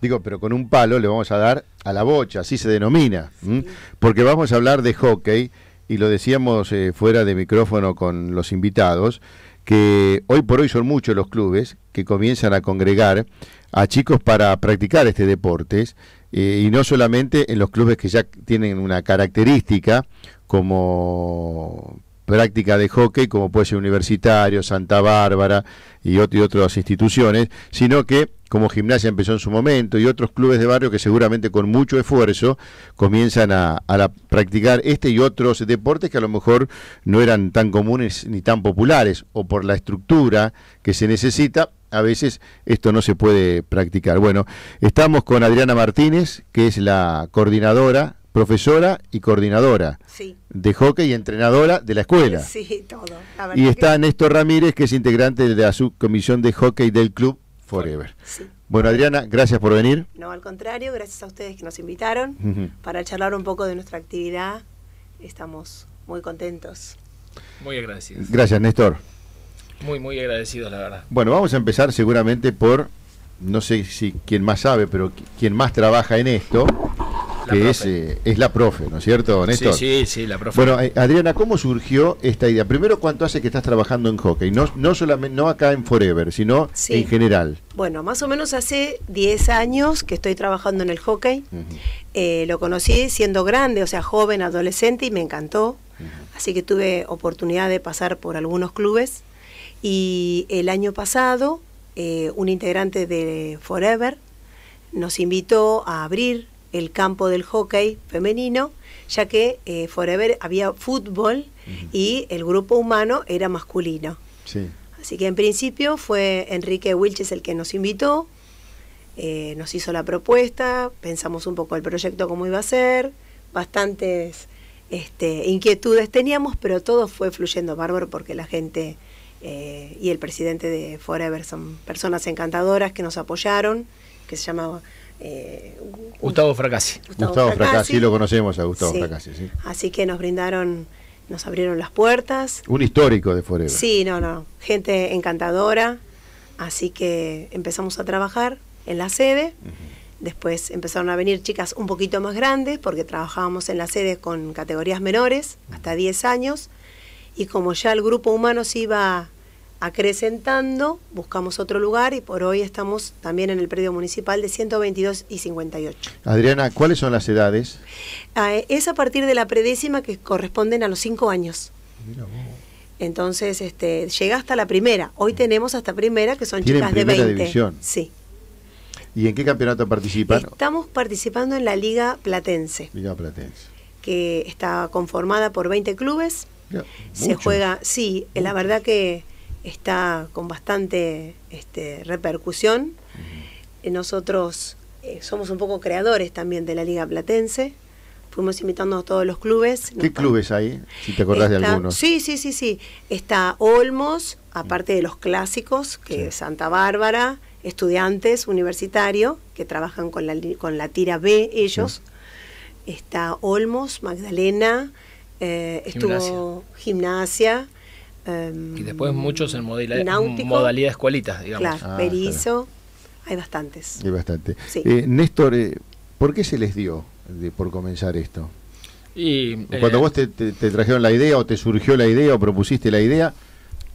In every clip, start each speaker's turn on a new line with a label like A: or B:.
A: Digo, pero con un palo le vamos a dar a la bocha, así se denomina, porque vamos a hablar de hockey, y lo decíamos eh, fuera de micrófono con los invitados, que hoy por hoy son muchos los clubes que comienzan a congregar a chicos para practicar este deporte, eh, y no solamente en los clubes que ya tienen una característica como práctica de hockey, como puede ser Universitario, Santa Bárbara, y, y otras instituciones, sino que como Gimnasia empezó en su momento y otros clubes de barrio que seguramente con mucho esfuerzo comienzan a, practicar este y otros deportes que a lo mejor no eran tan comunes ni tan populares o por la estructura que se necesita. A veces esto no se puede practicar. Bueno, estamos con Adriana Martínez, que es la coordinadora profesora y coordinadora de hockey y entrenadora de la escuela.
B: Sí, todo. y está
A: Néstor Ramírez, que es integrante de la subcomisión de hockey del club Forever. Bueno, Adriana, gracias por venir.
B: No, al contrario, gracias a ustedes que nos invitaron para charlar un poco de nuestra actividad. Estamos muy contentos. Muy agradecidos. Gracias,
A: Néstor.
C: Muy, muy agradecidos, la verdad.
A: Bueno, vamos a empezar seguramente por, no sé si quien más sabe, pero quien más trabaja en esto, que eh, es, la profe, ¿no es cierto, Néstor? Sí, sí, sí, la profe. Bueno, eh, Adriana, ¿cómo surgió esta idea? Primero, ¿cuánto hace que estás trabajando en hockey? No, no solamente, no acá en Forever, sino en general.
B: Bueno, más o menos hace 10 años que estoy trabajando en el hockey. Eh, lo conocí siendo grande, o sea, joven, adolescente, y me encantó. Así que tuve oportunidad de pasar por algunos clubes. Y el año pasado, un integrante de Forever nos invitó a abrir el campo del hockey femenino, ya que eh, Forever había fútbol y el grupo humano era masculino. Así que en principio fue Enrique Wilches el que nos invitó, eh, nos hizo la propuesta, pensamos un poco el proyecto, cómo iba a ser, bastantes este, inquietudes teníamos, pero todo fue fluyendo bárbaro porque la gente eh, y el presidente de Forever son personas encantadoras que nos apoyaron, que se llamaba... Eh, Gustavo
C: Fracassi.
A: Gustavo, lo conocemos a Gustavo
B: Así que nos brindaron, nos abrieron las puertas.
A: Un histórico de Forever. Sí,
B: no, no, gente encantadora. Así que empezamos a trabajar en la sede. Después empezaron a venir chicas un poquito más grandes porque trabajábamos en la sede con categorías menores, hasta 10 años. Y como ya el grupo humano se iba acrecentando, buscamos otro lugar y por hoy estamos también en el predio municipal de 122 y 58.
A: Adriana, ¿cuáles son las edades?
B: Ah, es a partir de la predécima que corresponden a los 5 años. Entonces, este, llega hasta la primera. Hoy mm. tenemos hasta primera, que son chicas de 20. Sí.
A: ¿Y en qué campeonato participan?
B: Estamos participando en la Liga Platense.
A: Liga Platense.
B: Que está conformada por 20 clubes. se juega, sí, la verdad que está con bastante este, repercusión. Eh, nosotros eh, somos un poco creadores también de la Liga Platense. Fuimos invitando a todos los clubes. ¿Qué
A: clubes hay? Si te acordás de algunos. Sí,
B: sí, sí, sí. Está Olmos, aparte de los clásicos, que es Santa Bárbara, estudiantes universitario, que trabajan con la, con la tira B ellos. Está Olmos, Magdalena, eh, estuvo gimnasia y em, después
C: muchos en modalidad, escuelitas, digamos. Claro, ah,
B: hay bastantes. Hay bastante. Eh,
A: Néstor, eh, ¿por qué se les dio por comenzar esto?
C: Y, eh, Cuando vos
A: te, trajeron la idea o te surgió la idea o propusiste la idea,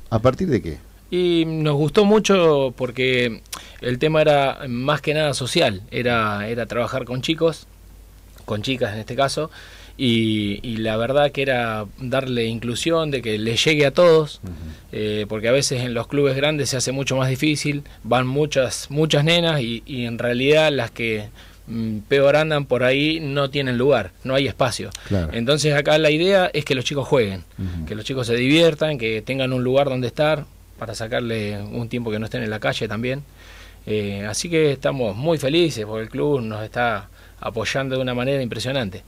A: ¿a partir de qué?
C: Y nos gustó mucho porque el tema era más que nada social, era, era trabajar con chicos, con chicas en este caso, y, la verdad que era darle inclusión, de que le llegue a todos, eh, porque a veces en los clubes grandes se hace mucho más difícil, van muchas, muchas nenas y, en realidad las que mm, peor andan por ahí no tienen lugar, no hay espacio. Entonces acá la idea es que los chicos jueguen, que los chicos se diviertan, que tengan un lugar donde estar para sacarle un tiempo que no estén en la calle también. Eh, así que estamos muy felices porque el club nos está apoyando de una manera impresionante.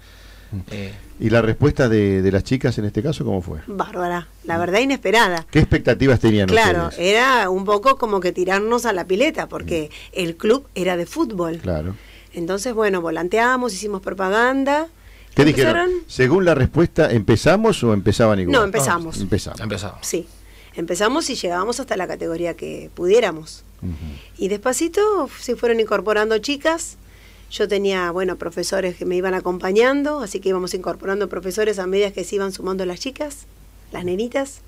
C: Eh.
A: ¿Y la respuesta de, las chicas en este caso cómo fue?
B: Bárbara, la verdad inesperada.
A: ¿Qué expectativas tenían Claro,
B: era un poco como que tirarnos a la pileta, porque mm. el club era de fútbol. Claro. Entonces, bueno, volanteamos, hicimos propaganda. ¿Qué dijeron?
A: Según la respuesta, ¿empezamos o empezaban igual? No, empezamos. empezamos.
B: Sí. Empezamos y llegábamos hasta la categoría que pudiéramos. Y despacito se fueron incorporando chicas yo tenía, bueno, profesores que me iban acompañando, así que íbamos incorporando profesores a medida que se iban sumando las chicas, las nenitas.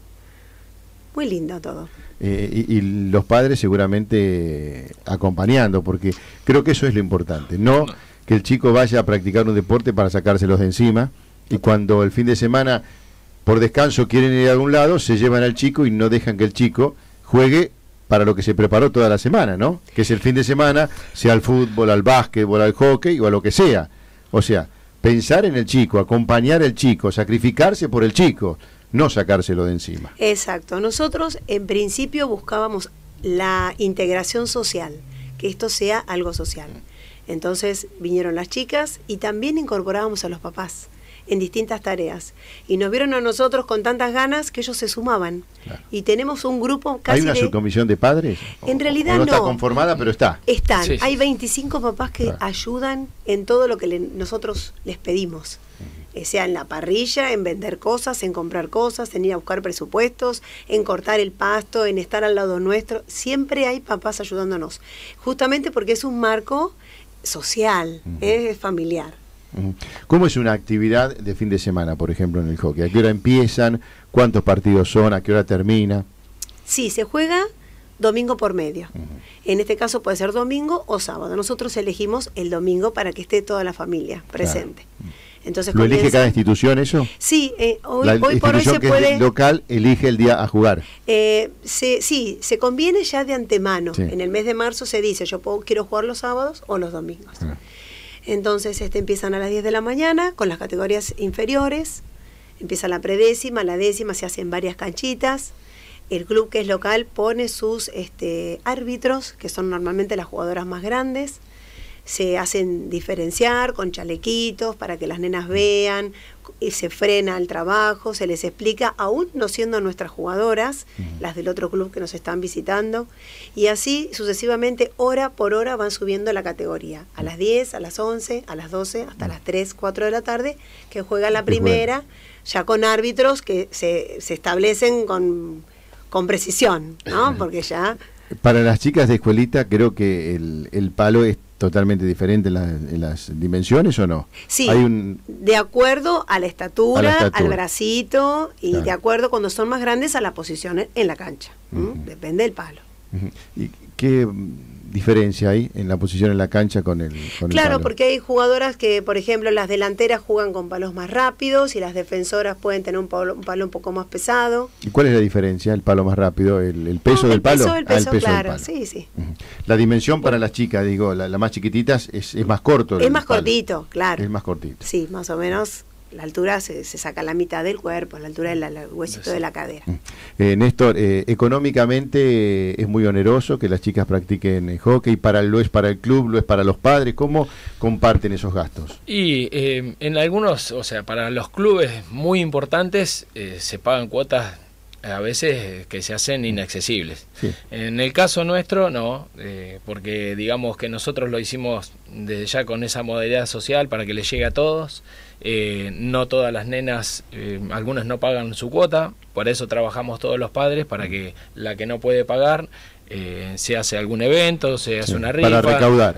B: Muy lindo todo.
A: Eh, y, y, los padres seguramente acompañando, porque creo que eso es lo importante, no que el chico vaya a practicar un deporte para sacárselos de encima y cuando el fin de semana por descanso quieren ir a algún lado, se llevan al chico y no dejan que el chico juegue para lo que se preparó toda la semana, ¿no? Que es el fin de semana, sea al fútbol, al básquetbol, al hockey o a lo que sea. O sea, pensar en el chico, acompañar al chico, sacrificarse por el chico, no sacárselo de encima.
B: Exacto. Nosotros en principio buscábamos la integración social, que esto sea algo social. Entonces vinieron las chicas y también incorporábamos a los papás en distintas tareas. Y nos vieron a nosotros con tantas ganas que ellos se sumaban. Y tenemos un grupo casi. ¿Hay una
A: subcomisión de padres?
B: En realidad no, está
A: conformada, pero está.
B: Están. Hay 25 papás que ayudan en todo lo que nosotros les pedimos. Eh, sea en la parrilla, en vender cosas, en comprar cosas, en ir a buscar presupuestos, en cortar el pasto, en estar al lado nuestro. Siempre hay papás ayudándonos, justamente porque es un marco social, es familiar.
A: ¿Cómo es una actividad de fin de semana, por ejemplo, en el hockey? ¿A qué hora empiezan? ¿Cuántos partidos son? ¿A qué hora termina?
B: Sí, se juega domingo por medio. En este caso puede ser domingo o sábado. Nosotros elegimos el domingo para que esté toda la familia presente. Entonces, ¿Lo elige cada
A: institución eso?
B: Sí, eh, hoy, por hoy se puede... El
A: local elige el día a jugar.
B: Eh, sí, se conviene ya de antemano. En el mes de marzo se dice, yo puedo, quiero jugar los sábados o los domingos. Ah. Entonces este, empiezan a las 10 de la mañana con las categorías inferiores, empieza la predécima, la décima, se hacen varias canchitas. El club que es local pone sus este, árbitros, que son normalmente las jugadoras más grandes se hacen diferenciar con chalequitos para que las nenas vean, y se frena el trabajo, se les explica, aún no siendo nuestras jugadoras, las del otro club que nos están visitando, y así sucesivamente, hora por hora, van subiendo la categoría, a las 10, a las 11, a las 12, hasta las 3, 4 de la tarde, que juega la primera, ya con árbitros que se, establecen con, con precisión, ¿no? Porque ya...
A: Para las chicas de escuelita creo que el, el palo es totalmente diferente en, las dimensiones o no? Sí,
B: de acuerdo a la, estatura, al bracito y de acuerdo cuando son más grandes a la posición en la cancha. Depende del palo.
A: ¿Y qué diferencia ahí en la posición en la cancha con el con Claro, porque
B: hay jugadoras que, por ejemplo, las delanteras juegan con palos más rápidos y las defensoras pueden tener un palo un, poco más pesado.
A: ¿Y cuál es la diferencia? ¿El palo más rápido? ¿El, peso del palo? el peso, claro, sí, sí. La dimensión para las chicas, digo, las más chiquititas, es, más corto. Es más cortito, claro. Es más cortito.
B: Sí, más o menos la altura se, se, saca la mitad del cuerpo, la altura del huesito de la cadera. Mm.
A: Eh, Néstor, eh, económicamente eh, es muy oneroso que las chicas practiquen eh, hockey, para lo es para el club, lo es para los padres, ¿cómo comparten esos gastos?
C: Y en algunos, o sea, para los clubes muy importantes se pagan cuotas a veces eh, que se hacen inaccesibles. En el caso nuestro, no, eh, porque digamos que nosotros lo hicimos desde ya con esa modalidad social para que le llegue a todos. Eh, no todas las nenas, algunos algunas no pagan su cuota, por eso trabajamos todos los padres para que la que no puede pagar eh, se hace algún evento, se hace una rifa.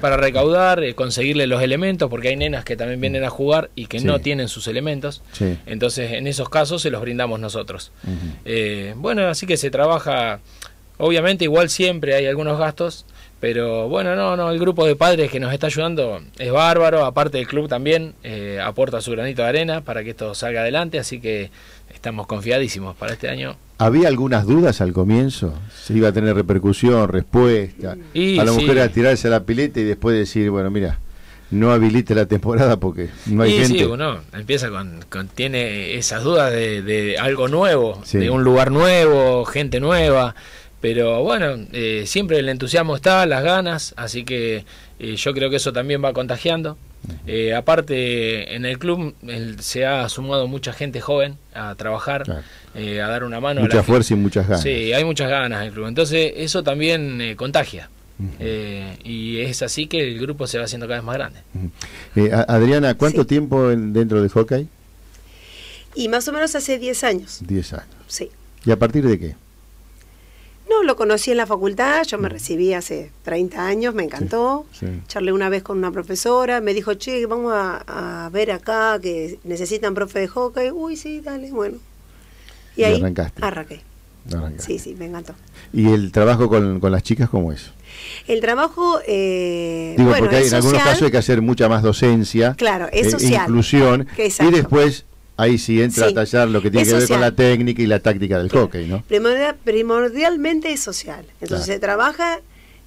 C: Para recaudar. Eh, conseguirle los elementos, porque hay nenas que también vienen a jugar y que no tienen sus elementos. Entonces, en esos casos se los brindamos nosotros. eh, bueno, así que se trabaja, obviamente, igual siempre hay algunos gastos. Pero bueno, no, no, el grupo de padres que nos está ayudando es bárbaro, aparte del club también eh, aporta su granito de arena para que esto salga adelante, así que estamos confiadísimos para este año.
A: ¿Había algunas dudas al comienzo? Si iba a tener repercusión, respuesta? a la mujer a tirarse a la pileta y después decir, bueno, mira, no habilite la temporada porque no hay gente. Sí,
C: uno empieza con, tiene esas dudas de, algo nuevo, de un lugar nuevo, gente nueva. Pero bueno, eh, siempre el entusiasmo está, las ganas, así que eh, yo creo que eso también va contagiando. Eh, aparte, en el club se ha sumado mucha gente joven a trabajar, eh, a dar una mano. Mucha a la fuerza y muchas ganas. Sí, hay muchas ganas en el club. Entonces, eso también eh, contagia. y es así que el grupo se va haciendo cada vez más grande.
A: Adriana, ¿cuánto tiempo dentro de hockey?
B: Y más o menos hace 10 años. 10 años. Sí.
A: ¿Y a partir de qué?
B: lo conocí en la facultad, yo me mm. recibí hace 30 años, me encantó. Charlé una vez con una profesora, me dijo, che, vamos a, ver acá que necesitan profe de hockey. Uy, sí, dale, bueno.
A: Y, ahí arrancaste.
B: arranqué. Sí, sí, me encantó.
A: ¿Y el trabajo con, las chicas cómo es?
B: El trabajo. Eh, Digo, porque hay, en algunos casos hay
A: que hacer mucha más docencia.
B: Claro, es e social. inclusión. y
A: después Ahí sí entra a tallar lo que tiene que ver con la técnica y la táctica del hockey, ¿no?
B: primordialmente es social. Entonces se trabaja,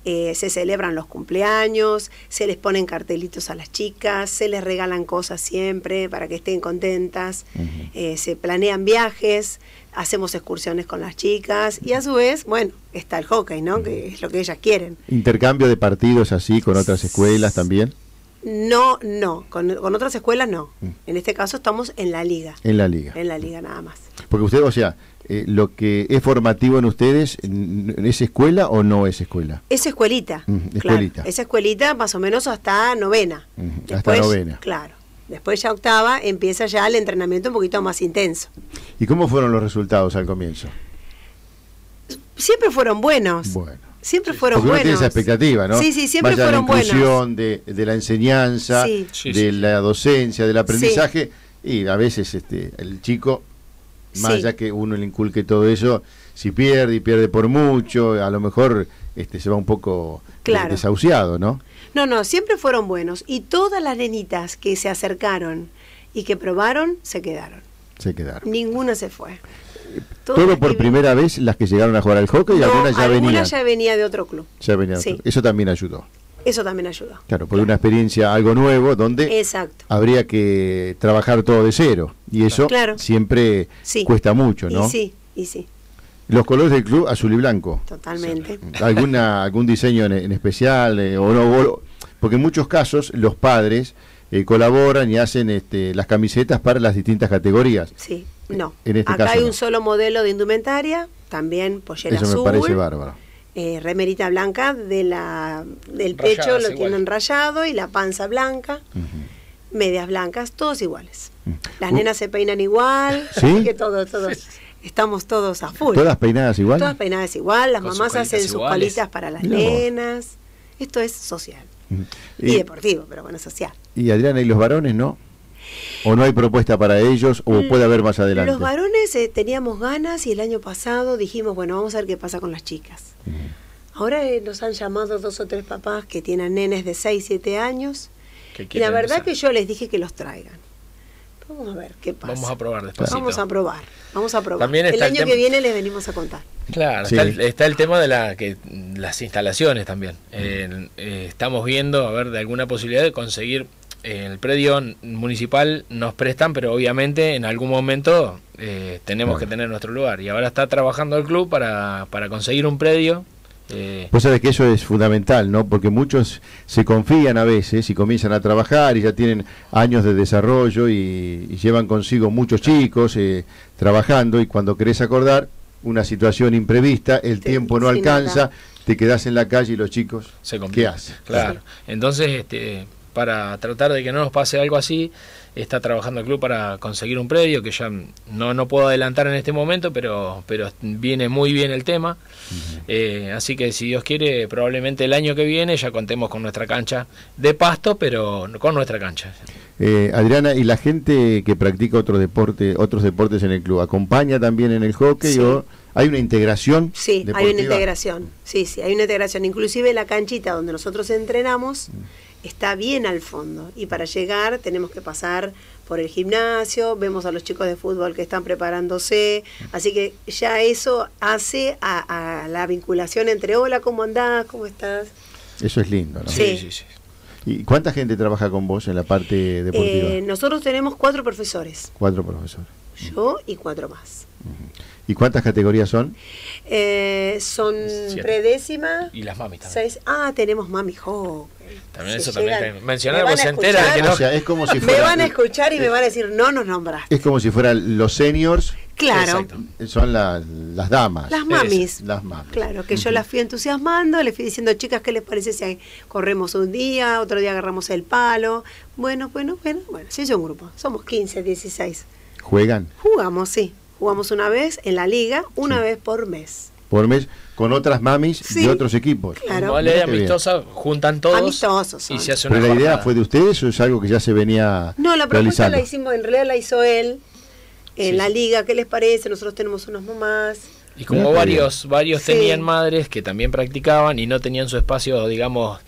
B: eh, se celebran los cumpleaños, se les ponen cartelitos a las chicas, se les regalan cosas siempre para que estén contentas, eh, se planean viajes, hacemos excursiones con las chicas y a su vez, bueno, está el hockey, ¿no? Que es lo que ellas quieren.
A: Intercambio de partidos así con otras escuelas también.
B: No, no, con, otras escuelas no. Mm. En este caso estamos en la liga. En la liga. En la mm. liga nada más.
A: Porque usted, o sea, eh, lo que es formativo en ustedes, ¿es escuela o no es escuela?
B: Es escuelita. Mm,
A: escuelita. es
B: escuelita más o menos hasta novena.
A: hasta novena.
B: Claro. Después ya octava empieza ya el entrenamiento un poquito más intenso.
A: ¿Y cómo fueron los resultados al comienzo?
B: Siempre fueron buenos. Siempre fueron buenos. Uno tiene esa
A: expectativa, ¿no? Sí, sí, siempre la inclusión De, de, la enseñanza, de la docencia, del aprendizaje. Y a veces este, el chico, más allá que uno le inculque todo eso, si pierde y pierde por mucho, a lo mejor este, se va un poco eh, desahuciado, ¿no?
B: No, no, siempre fueron buenos. Y todas las nenitas que se acercaron y que probaron, se quedaron. Se quedaron. Ninguna se fue todo, por
A: primera vez las que llegaron a jugar al hockey y algunas ya alguna venían. ya
B: venía de otro club.
A: Eso también ayudó.
B: Eso también ayudó.
A: Claro, por una experiencia, algo nuevo, donde habría que trabajar todo de cero. Y eso siempre cuesta mucho, ¿no? sí, sí. Los colores del club azul y blanco.
B: Totalmente.
A: ¿Alguna, ¿Algún diseño en, especial? Eh, o no, porque en muchos casos los padres eh, colaboran y hacen este, las camisetas para las distintas categorías.
B: Sí. No.
A: Este Acá hay un
B: solo modelo de indumentaria, también pollera azul. me parece bárbaro. Eh, remerita blanca de la, del pecho lo tienen rayado y la panza blanca. Medias blancas, todos iguales. Las nenas se peinan igual, que todos, todos. Estamos todos a full. ¿Todas peinadas igual? Todas peinadas igual, las mamás hacen sus palitas para las nenas. Esto es social. y deportivo, pero bueno, social.
A: Y Adriana, ¿y los varones no? ¿O no hay propuesta para ellos o mm, puede haber más adelante? Los
B: varones eh, teníamos ganas y el año pasado dijimos, bueno, vamos a ver qué pasa con las chicas. Mm. Ahora eh, nos han llamado dos o tres papás que tienen nenes de 6, 7 años.
C: Y la verdad que
B: yo les dije que los traigan. Vamos a ver qué pasa.
C: Vamos a probar después. Vamos
B: a probar. Vamos a probar. el año que viene les venimos a contar.
C: Claro, está, el, tema de la, que, las instalaciones también. Mm. Eh, estamos viendo, a ver, de alguna posibilidad de conseguir el predio municipal nos prestan, pero obviamente en algún momento eh, tenemos que tener nuestro lugar. Y ahora está trabajando el club para, conseguir un predio. Eh.
A: Vos sabés que eso es fundamental, ¿no? Porque muchos se confían a veces y comienzan a trabajar y ya tienen años de desarrollo y, llevan consigo muchos chicos eh, trabajando y cuando querés acordar una situación imprevista, el tiempo no alcanza, te quedás en la calle y los chicos, se ¿qué hacen? Claro.
C: Entonces, este para tratar de que no nos pase algo así. Está trabajando el club para conseguir un predio, que ya no, no puedo adelantar en este momento, pero, pero viene muy bien el tema. Eh, así que si Dios quiere, probablemente el año que viene ya contemos con nuestra cancha de pasto, pero con nuestra cancha.
A: Eh, Adriana, ¿y la gente que practica otro deporte, otros deportes en el club, acompaña también en el hockey ¿Hay una integración?
B: Sí, hay una integración. Sí, sí, hay una integración. Inclusive la canchita donde nosotros entrenamos, mm está bien al fondo. Y para llegar tenemos que pasar por el gimnasio, vemos a los chicos de fútbol que están preparándose, así que ya eso hace a, la vinculación entre hola, ¿cómo andás? ¿Cómo estás?
A: Eso es lindo, ¿no? Sí, sí, sí. ¿Y cuánta gente trabaja con vos en la parte deportiva? Eh,
B: nosotros tenemos cuatro profesores.
A: Cuatro profesores
B: yo y cuatro más.
A: ¿Y cuántas categorías son?
B: Eh, son predécima. Y las mami también. Ah, tenemos mami jo.
C: También eso también. Mencionar
A: me se entera es como si me van a
B: escuchar y me van a decir, no nos nombras
A: Es como si fueran los seniors. Claro. Son las damas. Las mamis. las
B: Claro, que yo las fui entusiasmando, les fui diciendo, chicas, ¿qué les parece si corremos un día, otro día agarramos el palo? Bueno, bueno, bueno, bueno, sí, es un grupo. Somos 15, 16. ¿Juegan? Jugamos, sí. Jugamos una vez en la liga, una vez por mes.
A: Por mes, con otras mamis de otros equipos. Claro. Eh, amistosa,
C: juntan todos Amistosos y se hace una la idea fue
A: de ustedes o es algo que ya se venía No, la propuesta la
B: hicimos, en realidad la hizo él, en la liga, ¿qué les parece? Nosotros tenemos unas mamás.
C: Y como varios, varios tenían madres que también practicaban y no tenían su espacio, digamos,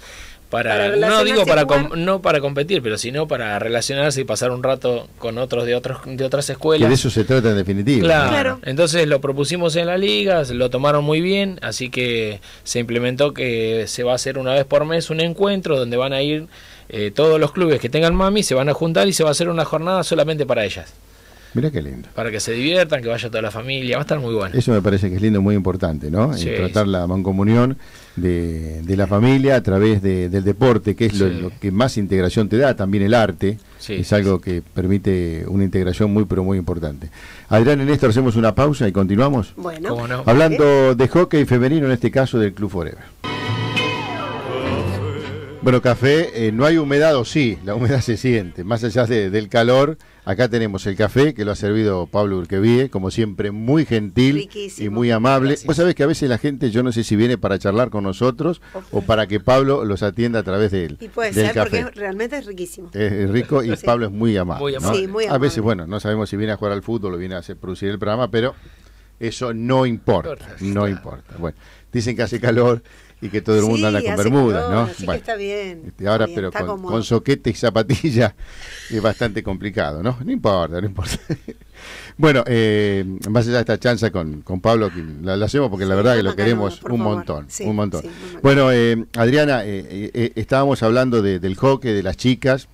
C: para, no digo para no para competir, pero sino para relacionarse y pasar un rato con otros de otros de otras escuelas. y de eso se
A: trata en definitiva. Claro.
C: Entonces lo propusimos en la liga, lo tomaron muy bien, así que se implementó que se va a hacer una vez por mes un encuentro donde van a ir eh, todos los clubes que tengan mami se van a juntar y se va a hacer una jornada solamente para ellas. Mira qué lindo. Para que se diviertan, que vaya toda la familia, va a estar muy bueno.
A: Eso me parece que es lindo, muy importante, ¿no? Eh, tratar la mancomunión de, la familia a través del deporte, que es lo, que más integración te da, también el arte. es algo que permite una integración muy, pero muy importante. Adrián, en esto hacemos una pausa y continuamos. Bueno, hablando de hockey femenino, en este caso del Club Forever. Bueno, café, eh, no hay humedad o sí, la humedad se siente, más allá del calor Acá tenemos el café que lo ha servido Pablo Urquevie, como siempre, muy gentil y muy amable. Vos sabés que a veces la gente, yo no sé si viene para charlar con nosotros o para que Pablo los atienda a través de él. Y puede ser, porque
B: realmente es riquísimo.
A: Es rico y Pablo es muy amable. Muy A veces, bueno, no sabemos si viene a jugar al fútbol o viene a producir el programa, pero eso no importa. No importa. Bueno, dicen que hace calor y que todo el mundo anda con bermudas, ¿no? Así está bien. Este, ahora, pero con, soquete y zapatilla es bastante complicado, ¿no? No importa, no importa. bueno, eh, más allá de esta chanza con, Pablo, la, hacemos porque la verdad que lo queremos un, montón, un, montón, Bueno, eh, Adriana, eh, eh, estábamos hablando del hockey, de las chicas.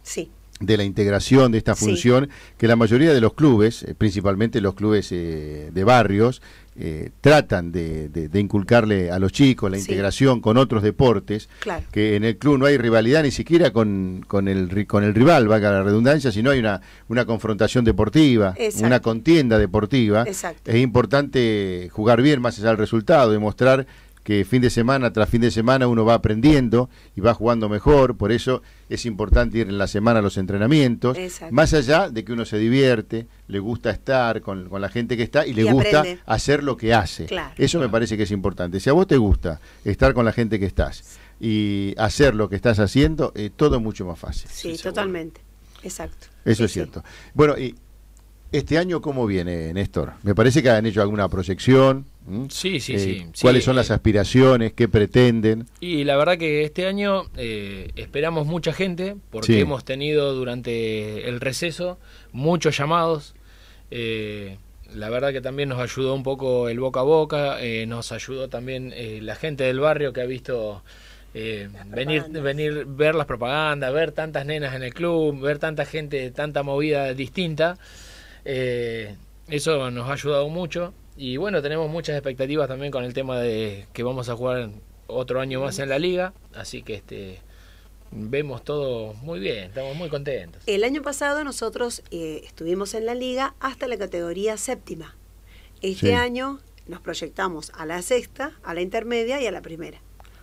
A: de la integración de esta función, que la mayoría de los clubes, principalmente los clubes de barrios, eh, tratan de, inculcarle a los chicos la integración con otros deportes, que en el club no hay rivalidad ni siquiera con, con, el, con el rival, valga la redundancia, sino hay una, una confrontación deportiva, una contienda deportiva. Es importante jugar bien más allá del resultado, demostrar que fin de semana tras fin de semana uno va aprendiendo y va jugando mejor, por eso es importante ir en la semana a los entrenamientos, más allá de que uno se divierte, le gusta estar con, la gente que está y le gusta hacer lo que hace. eso me parece que es importante. Si a vos te gusta estar con la gente que estás y hacer lo que estás haciendo, eh, todo es mucho más fácil.
B: Sí, totalmente. Exacto.
A: Eso es cierto. Bueno, y ¿Este año cómo viene, Néstor? Me parece que han hecho alguna proyección. Sí, sí, eh, sí, ¿Cuáles son las eh. aspiraciones? ¿Qué pretenden?
C: Y la verdad que este año eh, esperamos mucha gente porque hemos tenido durante el receso muchos llamados. la verdad que también nos ayudó un poco el boca a boca, nos ayudó también la gente del barrio que ha visto... venir, venir, ver las propagandas, ver tantas nenas en el club, ver tanta gente, tanta movida distinta. Eh, eso nos ha ayudado mucho. Y bueno, tenemos muchas expectativas también con el tema de que vamos a jugar otro año más en la liga. Así que este vemos todo muy bien, estamos muy contentos.
B: El año pasado nosotros eh, estuvimos en la liga hasta la categoría séptima. Este año nos proyectamos a la sexta, a la intermedia y a la primera.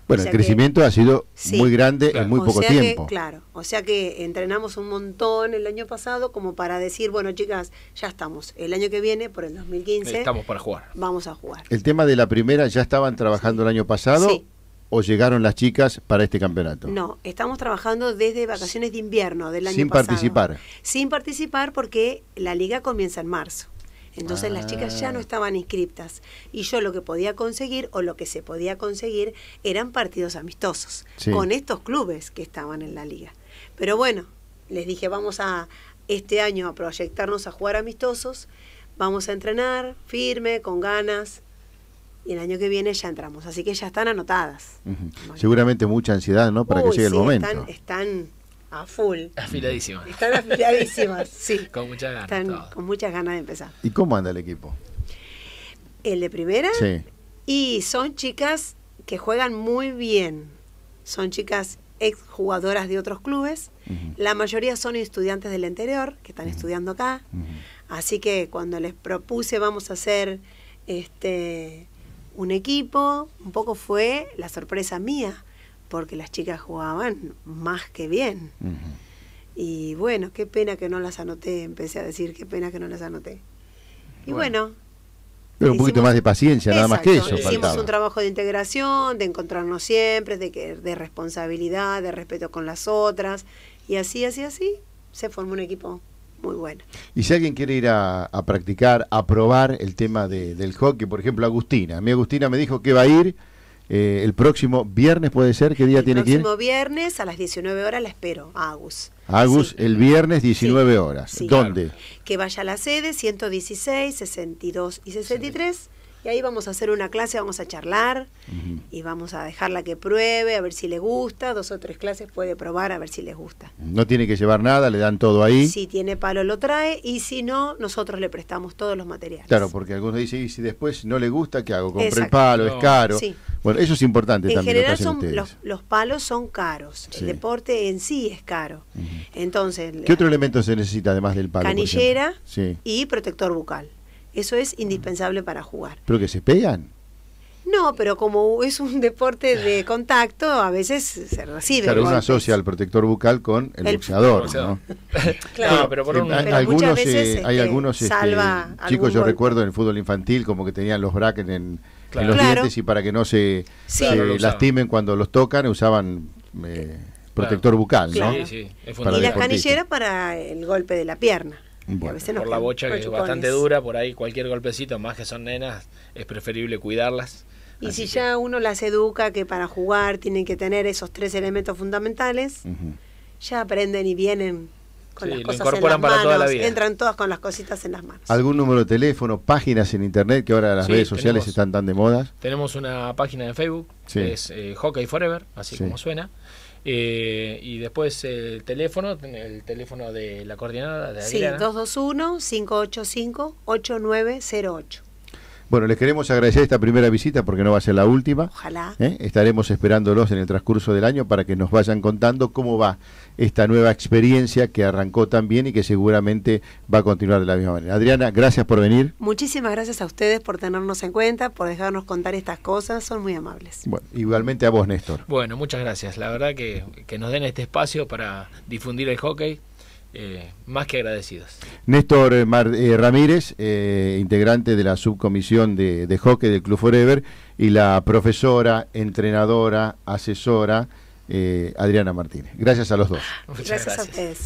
B: Bueno, el crecimiento ha
A: sido muy grande en muy poco tiempo.
B: claro, o sea que entrenamos un montón el año pasado como para decir, bueno, chicas, ya estamos. El año que viene, por el 2015, estamos para jugar. Vamos a jugar.
A: El tema de la primera, ¿ya estaban trabajando el año pasado? ¿O llegaron las chicas para este campeonato?
B: No, estamos trabajando desde vacaciones de invierno del año pasado. Sin participar. Sin participar porque la liga comienza en marzo. Entonces las chicas ya no ah. estaban inscriptas y yo lo que podía conseguir o lo que se podía conseguir eran partidos amistosos con estos clubes que estaban en la liga. Pero bueno, les dije, vamos a este año a proyectarnos a jugar amistosos, vamos a entrenar firme, con ganas, y el año que viene ya entramos. Así que ya están anotadas.
A: Seguramente mucha ansiedad, ¿no? Para que llegue el momento. Están,
B: están a full. Afiladísimas. Están afiladísimas, sí. Con muchas ganas. Están con muchas ganas de empezar.
A: ¿Y cómo anda el equipo?
B: ¿El de primera? Sí. Y son chicas que juegan muy bien. Son chicas exjugadoras de otros clubes. La mayoría son estudiantes del interior que están estudiando acá. Así que cuando les propuse vamos a hacer este un equipo, un poco fue la sorpresa mía, porque las chicas jugaban más que bien. Y bueno, qué pena que no las anoté, empecé a decir, qué pena que no las anoté. Y bueno.
A: pero un poquito más de paciencia, nada más que eso. Hicimos un
B: trabajo de integración, de encontrarnos siempre, de, que, de responsabilidad, de respeto con las otras. Y así, así, así, se formó un equipo muy bueno.
A: Y si alguien quiere ir a, practicar, a probar el tema del hockey, por ejemplo, Agustina. A mí Agustina me dijo que va a ir eh, el próximo viernes puede ser, ¿qué día tiene que El próximo
B: viernes a las 19 horas la espero, Agus.
A: Agus, el viernes 19 horas. ¿Dónde?
B: Que vaya a la sede 116, 62 y 63. Y ahí vamos a hacer una clase, vamos a charlar y vamos a dejarla que pruebe, a ver si le gusta. Dos o tres clases puede probar, a ver si le gusta.
A: No tiene que llevar nada, le dan todo ahí. Si
B: tiene palo, lo trae y si no, nosotros le prestamos todos los materiales.
A: Claro, porque algunos dicen, y si después no le gusta, ¿qué hago? Compré el palo, es caro. Sí. Bueno, eso es importante también. En general, son, los,
B: los, palos son caros. El deporte en sí es caro. Entonces. ¿Qué otro
A: elemento se necesita además del palo? Canillera y
B: protector bucal. Eso es indispensable para jugar.
A: ¿Pero que se pegan?
B: No, pero como es un deporte de contacto, a veces se recibe. Claro, uno asocia
A: el protector bucal con el, boxeador,
C: claro, pero por eh, un...
B: algunos, eh, veces, hay este, algunos este, chicos,
A: yo recuerdo en el fútbol infantil, como que tenían los brackets en en los dientes y para que no se, lastimen cuando los tocan, usaban eh, protector bucal, ¿no? y
B: las canilleras para el golpe de la pierna. Por la bocha que es bastante dura, por
C: ahí cualquier golpecito, más que son nenas, es preferible cuidarlas.
B: Y si ya uno las educa que para jugar tienen que tener esos tres elementos fundamentales, ya aprenden y vienen con incorporan para toda la vida. entran todas con las cositas en las manos.
A: ¿Algún número de teléfono, páginas en internet que ahora las redes sociales están tan de moda?
C: Tenemos una página de Facebook que es eh, Hockey Forever, así como suena. Eh, y después el teléfono, el teléfono de la coordinadora de Sí,
B: 221-585-8908.
A: Bueno, les queremos agradecer esta primera visita porque no va a ser la última. Ojalá. ¿eh? Estaremos esperándolos en el transcurso del año para que nos vayan contando cómo va esta nueva experiencia que arrancó tan bien y que seguramente va a continuar de la misma manera. Adriana, gracias por venir.
B: Muchísimas gracias a ustedes por tenernos en cuenta, por dejarnos contar estas cosas, son muy amables.
A: igualmente a vos, Néstor.
C: Bueno, muchas gracias. La verdad que nos den este espacio para difundir el hockey eh, más que agradecidos.
A: Néstor eh, eh, Ramírez, integrante de la subcomisión de, hockey del Club Forever, y la profesora, entrenadora, asesora, Adriana Martínez. Gracias a los dos.
B: Muchas gracias.